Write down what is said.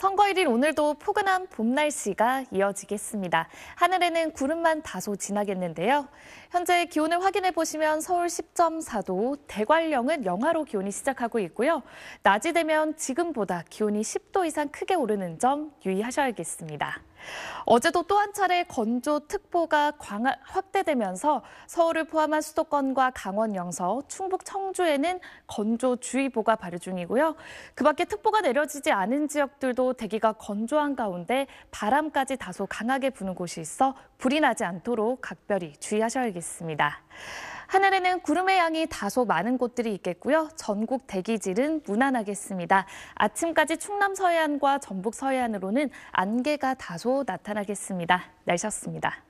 선거일인 오늘도 포근한 봄 날씨가 이어지겠습니다. 하늘에는 구름만 다소 지나겠는데요. 현재 기온을 확인해 보시면 서울 10.4도, 대관령은 영하로 기온이 시작하고 있고요. 낮이 되면 지금보다 기온이 10도 이상 크게 오르는 점 유의하셔야겠습니다. 어제도 또 한 차례 건조특보가 확대되면서 서울을 포함한 수도권과 강원 영서, 충북 청주에는 건조주의보가 발효 중이고요. 그 밖에 특보가 내려지지 않은 지역들도 대기가 건조한 가운데 바람까지 다소 강하게 부는 곳이 있어 불이 나지 않도록 각별히 주의하셔야겠습니다. 하늘에는 구름의 양이 다소 많은 곳들이 있겠고요. 전국 대기질은 무난하겠습니다. 아침까지 충남 서해안과 전북 서해안으로는 안개가 다소 나타나겠습니다. 날씨였습니다.